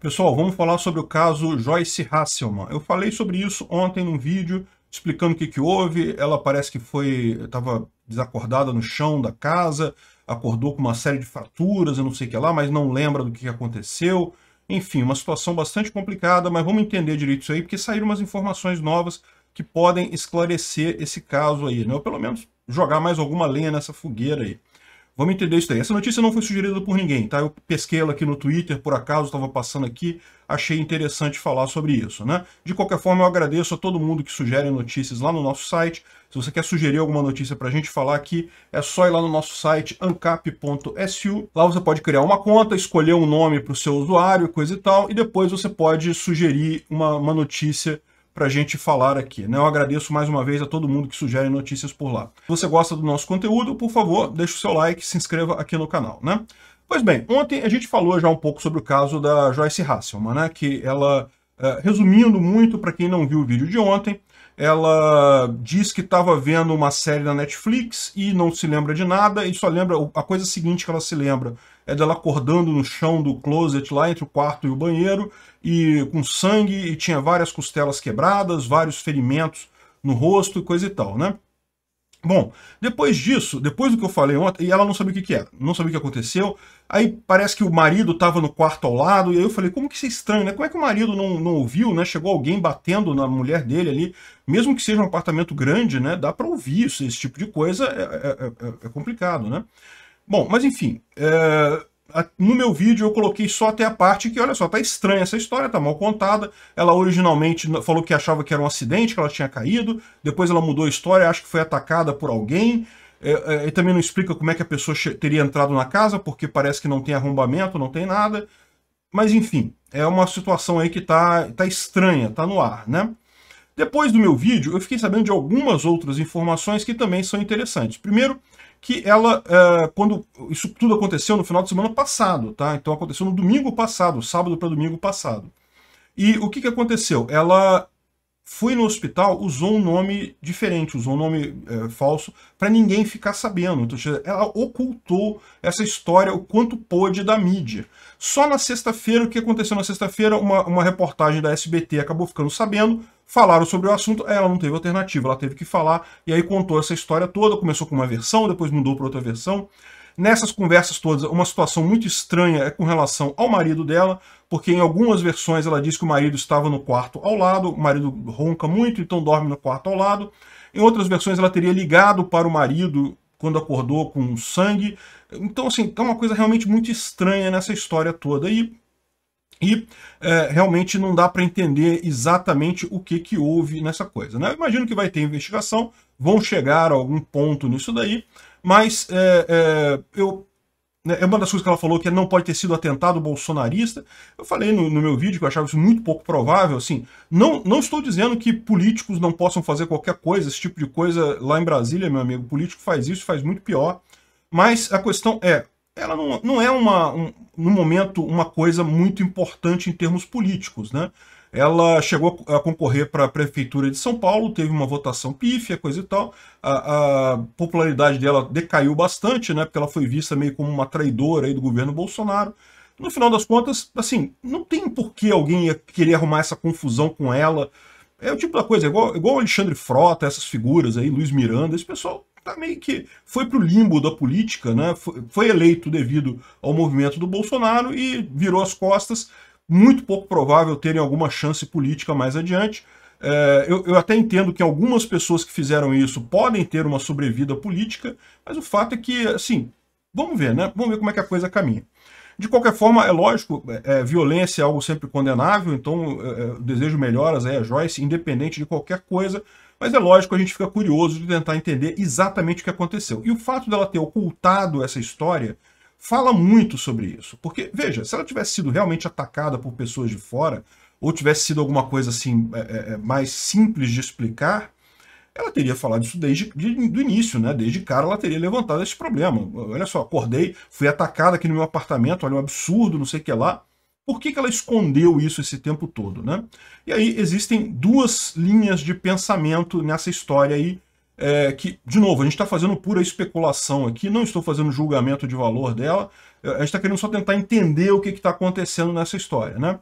Pessoal, vamos falar sobre o caso Joyce Hasselman. Eu falei sobre isso ontem num vídeo, explicando o que, que houve. Ela parece que foi estava desacordada no chão da casa, acordou com uma série de fraturas eu não sei o que lá, mas não lembra do que aconteceu. Enfim, uma situação bastante complicada, mas vamos entender direito isso aí, porque saíram umas informações novas que podem esclarecer esse caso aí, né? ou pelo menos jogar mais alguma lenha nessa fogueira aí. Vamos entender isso daí. Essa notícia não foi sugerida por ninguém, tá? Eu pesquei ela aqui no Twitter, por acaso, estava passando aqui, achei interessante falar sobre isso, né? De qualquer forma, eu agradeço a todo mundo que sugere notícias lá no nosso site. Se você quer sugerir alguma notícia para a gente falar aqui, é só ir lá no nosso site ancap.su. Lá você pode criar uma conta, escolher um nome para o seu usuário, coisa e tal, e depois você pode sugerir uma, uma notícia para a gente falar aqui. Né? Eu agradeço mais uma vez a todo mundo que sugere notícias por lá. Se você gosta do nosso conteúdo, por favor, deixe o seu like e se inscreva aqui no canal. Né? Pois bem, ontem a gente falou já um pouco sobre o caso da Joyce Hasselman, né? que ela é, resumindo muito, para quem não viu o vídeo de ontem, ela diz que estava vendo uma série na Netflix e não se lembra de nada, e só lembra, a coisa seguinte que ela se lembra é dela acordando no chão do closet lá entre o quarto e o banheiro, e com sangue, e tinha várias costelas quebradas, vários ferimentos no rosto e coisa e tal, né? Bom, depois disso, depois do que eu falei ontem, e ela não sabia o que, que era, não sabia o que aconteceu, aí parece que o marido estava no quarto ao lado, e aí eu falei, como que isso é estranho, né? Como é que o marido não, não ouviu, né? Chegou alguém batendo na mulher dele ali, mesmo que seja um apartamento grande, né? Dá para ouvir isso, esse tipo de coisa é, é, é, é, é complicado, né? Bom, mas enfim, é, no meu vídeo eu coloquei só até a parte que, olha só, tá estranha essa história, tá mal contada. Ela originalmente falou que achava que era um acidente, que ela tinha caído. Depois ela mudou a história, acho que foi atacada por alguém. É, é, e também não explica como é que a pessoa teria entrado na casa, porque parece que não tem arrombamento, não tem nada. Mas enfim, é uma situação aí que tá, tá estranha, tá no ar, né? Depois do meu vídeo, eu fiquei sabendo de algumas outras informações que também são interessantes. Primeiro, que ela, é, quando isso tudo aconteceu no final de semana passado, tá? Então aconteceu no domingo passado, sábado para domingo passado. E o que, que aconteceu? Ela foi no hospital, usou um nome diferente, usou um nome é, falso, para ninguém ficar sabendo. Então, ela ocultou essa história o quanto pôde da mídia. Só na sexta-feira, o que aconteceu na sexta-feira? Uma, uma reportagem da SBT acabou ficando sabendo, falaram sobre o assunto, ela não teve alternativa, ela teve que falar, e aí contou essa história toda, começou com uma versão, depois mudou para outra versão. Nessas conversas todas, uma situação muito estranha é com relação ao marido dela, porque em algumas versões ela diz que o marido estava no quarto ao lado, o marido ronca muito, então dorme no quarto ao lado. Em outras versões ela teria ligado para o marido quando acordou com sangue. Então, assim, tá uma coisa realmente muito estranha nessa história toda. E e é, realmente não dá para entender exatamente o que, que houve nessa coisa. Né? Eu imagino que vai ter investigação, vão chegar a algum ponto nisso daí, mas é, é, eu né, é uma das coisas que ela falou que não pode ter sido atentado bolsonarista. Eu falei no, no, meu vídeo que eu achava isso muito pouco provável. Assim, não, não estou dizendo que políticos não possam fazer qualquer coisa, esse tipo de coisa lá em Brasília, meu amigo. O político faz isso, faz muito pior. Mas a questão é: ela não, não é uma, um, no momento uma coisa muito importante em termos políticos, né? Ela chegou a concorrer para a prefeitura de São Paulo, teve uma votação pífia, coisa e tal. A, a, popularidade dela decaiu bastante, né? Porque ela foi vista meio como uma traidora aí do governo Bolsonaro. No final das contas, assim, não tem por que alguém querer arrumar essa confusão com ela. É o tipo da coisa, é igual, igual Alexandre Frota, essas figuras aí, Luiz Miranda, esse pessoal tá meio que foi para o limbo da política, né? Foi, foi eleito devido ao movimento do Bolsonaro e virou as costas. Muito pouco provável terem alguma chance política mais adiante. É, eu, eu, até entendo que algumas pessoas que fizeram isso podem ter uma sobrevida política, mas o fato é que, assim, vamos ver, né? Vamos ver como é que a coisa caminha. De qualquer forma, é lógico, é, é violência é algo sempre condenável, então é, é desejo melhoras aí a Joyce, independente de qualquer coisa, mas é lógico, a gente fica curioso de tentar entender exatamente o que aconteceu. E o fato dela ter ocultado essa história fala muito sobre isso. Porque, veja, se ela tivesse sido realmente atacada por pessoas de fora, ou tivesse sido alguma coisa assim é, é, é mais simples de explicar, ela teria falado isso desde de, do início, né? Desde cara ela teria levantado esse problema. Olha só, acordei, fui atacada aqui no meu apartamento, olha um absurdo, não sei o que lá. Por que, que ela escondeu isso esse tempo todo? Né? E aí existem duas linhas de pensamento nessa história aí, é, que, de novo, a gente está fazendo pura especulação aqui, não estou fazendo julgamento de valor dela, é, a gente está querendo só tentar entender o que está acontecendo nessa história. Né?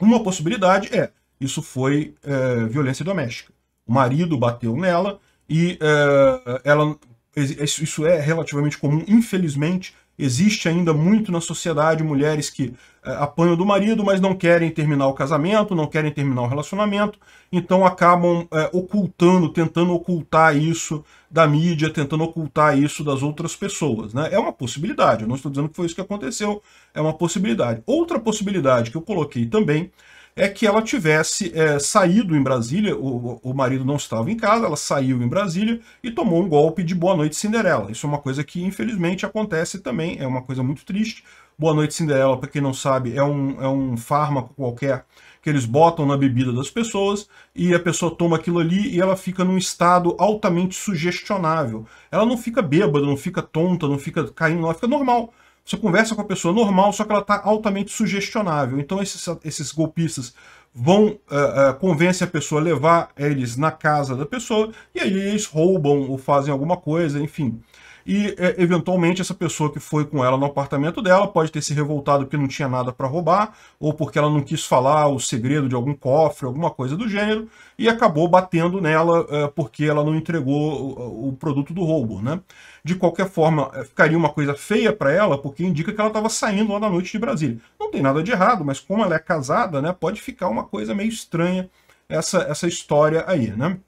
Uma possibilidade é, isso foi é, violência doméstica. O marido bateu nela e é, ela isso é relativamente comum, infelizmente, existe ainda muito na sociedade mulheres que eh, apanham do marido, mas não querem terminar o casamento, não querem terminar o relacionamento, então acabam é, ocultando, tentando ocultar isso da mídia, tentando ocultar isso das outras pessoas. Né? É uma possibilidade, eu não estou dizendo que foi isso que aconteceu, é uma possibilidade. Outra possibilidade que eu coloquei também é que ela tivesse é, saído em Brasília, o, o marido não estava em casa, ela saiu em Brasília e tomou um golpe de Boa Noite Cinderela. Isso é uma coisa que, infelizmente, acontece também, é uma coisa muito triste. Boa Noite Cinderela, para quem não sabe, é um, é um fármaco qualquer que eles botam na bebida das pessoas e a pessoa toma aquilo ali e ela fica num estado altamente sugestionável. Ela não fica bêbada, não fica tonta, não fica caindo, ela fica normal você conversa com a pessoa normal, só que ela está altamente sugestionável. Então esses, esses golpistas vão uh, uh, a pessoa a levar eles na casa da pessoa e aí eles roubam ou fazem alguma coisa, enfim e é, eventualmente essa pessoa que foi com ela no apartamento dela pode ter se revoltado porque não tinha nada para roubar ou porque ela não quis falar o segredo de algum cofre, alguma coisa do gênero e acabou batendo nela é, porque ela não entregou o, o, produto do roubo, né? De qualquer forma, é, ficaria uma coisa feia para ela porque indica que ela estava saindo lá na noite de Brasília. Não tem nada de errado, mas como ela é casada, né, pode ficar uma coisa meio estranha essa, essa história aí, né?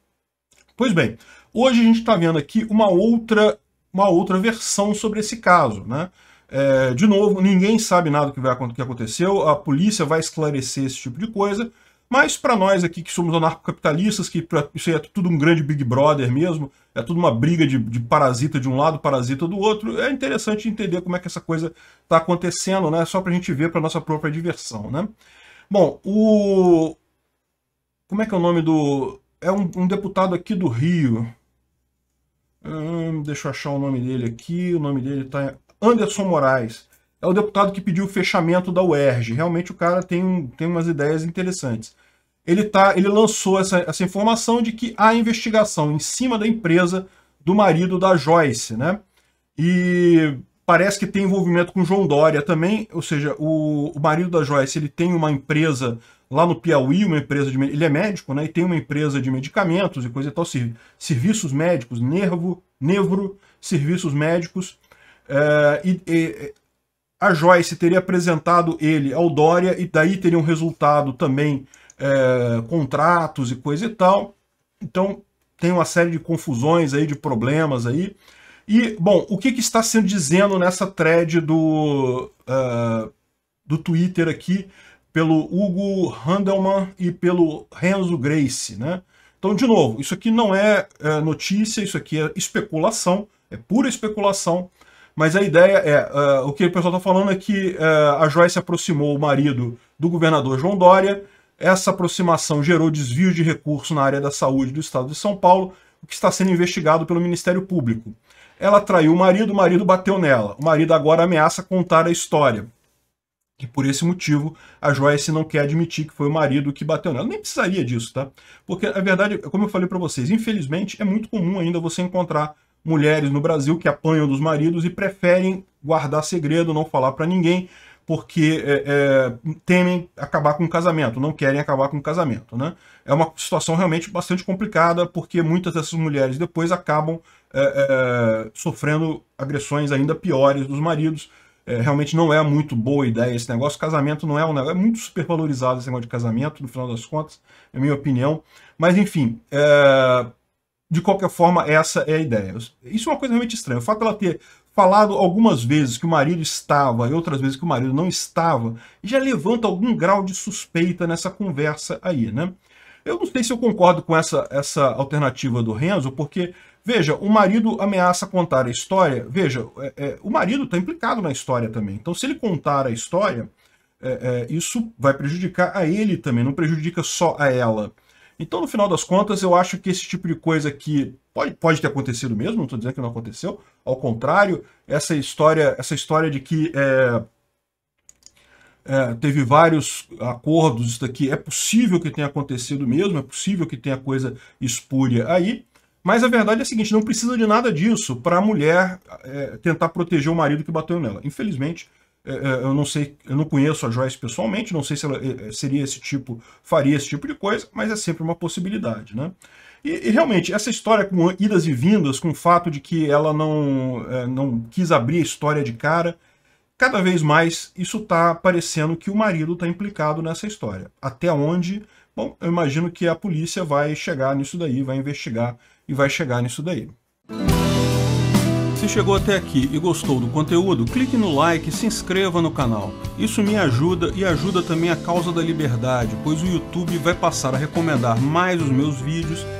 Pois bem, hoje a gente está vendo aqui uma outra uma outra versão sobre esse caso, né? É, de novo, ninguém sabe nada do que, vai, do que aconteceu, a polícia vai esclarecer esse tipo de coisa, mas para nós aqui que somos anarcocapitalistas, que isso é tudo um grande Big Brother mesmo, é tudo uma briga de, de, parasita de um lado, parasita do outro, é interessante entender como é que essa coisa está acontecendo, né? Só para a gente ver para nossa própria diversão, né? Bom, o... Como é que é o nome do... É um, um deputado aqui do Rio, Hum, deixa eu achar o nome dele aqui. O nome dele está Anderson Moraes. É o deputado que pediu o fechamento da UERJ. Realmente o cara tem, tem umas ideias interessantes. Ele, tá, ele lançou essa, essa informação de que há investigação em cima da empresa do marido da Joyce, né? E parece que tem envolvimento com João Dória também, ou seja, o, o marido da Joyce ele tem uma empresa lá no Piauí, uma empresa de. Ele é médico, né? E tem uma empresa de medicamentos e coisa e tal, serviços médicos, nervo, nevro, serviços médicos. É, e, e, a Joyce teria apresentado ele ao Dória e daí teriam resultado também é, contratos e coisa e tal. Então tem uma série de confusões aí, de problemas aí. E, bom, o que, que está sendo dizendo nessa thread do, uh, do Twitter aqui? pelo Hugo Handelman e pelo Renzo Grace, né? Então, de novo, isso aqui não é, é notícia, isso aqui é especulação, é pura especulação, mas a ideia é, uh, o que o pessoal está falando é que uh, a Joyce aproximou o marido do governador João Dória, essa aproximação gerou desvios de recursos na área da saúde do estado de São Paulo, o que está sendo investigado pelo Ministério Público. Ela traiu o marido, o marido bateu nela. O marido agora ameaça contar a história. E por esse motivo, a Joyce não quer admitir que foi o marido que bateu nela. Nem precisaria disso, tá? Porque, a verdade, como eu falei para vocês, infelizmente é muito comum ainda você encontrar mulheres no Brasil que apanham dos maridos e preferem guardar segredo, não falar para ninguém, porque é, é, temem acabar com o casamento, não querem acabar com o casamento. Né? É uma situação realmente bastante complicada, porque muitas dessas mulheres depois acabam é, é sofrendo agressões ainda piores dos maridos, é, realmente não é muito boa ideia esse negócio. Casamento não é um negócio, é muito supervalorizado esse negócio de casamento, no final das contas, é minha opinião. Mas, enfim, é, de qualquer forma, essa é a ideia. Isso é uma coisa realmente estranha. O fato dela ter falado algumas vezes que o marido estava e outras vezes que o marido não estava, já levanta algum grau de suspeita nessa conversa aí, né? Eu não sei se eu concordo com essa, essa alternativa do Renzo, porque, veja, o marido ameaça contar a história. Veja, é, é, o marido está implicado na história também. Então, se ele contar a história, é, é, isso vai prejudicar a ele também, não prejudica só a ela. Então, no final das contas, eu acho que esse tipo de coisa que pode, pode ter acontecido mesmo, não estou dizendo que não aconteceu, ao contrário, essa história, essa história de que é, é, teve vários acordos, isso daqui é possível que tenha acontecido mesmo, é possível que tenha coisa espúria aí, mas a verdade é a seguinte, não precisa de nada disso para a mulher é, tentar proteger o marido que bateu nela. Infelizmente, é, é, eu não sei, eu não conheço a Joyce pessoalmente, não sei se ela é, seria esse tipo, faria esse tipo de coisa, mas é sempre uma possibilidade, né? E, e realmente, essa história com idas e vindas, com o fato de que ela não, não quis abrir a história de cara, Cada vez mais, isso está parecendo que o marido está implicado nessa história. Até onde? Bom, eu imagino que a polícia vai chegar nisso daí, vai investigar e vai chegar nisso daí. Se chegou até aqui e gostou do conteúdo, clique no like e se inscreva no canal. Isso me ajuda e ajuda também a causa da liberdade, pois o YouTube vai passar a recomendar mais os meus vídeos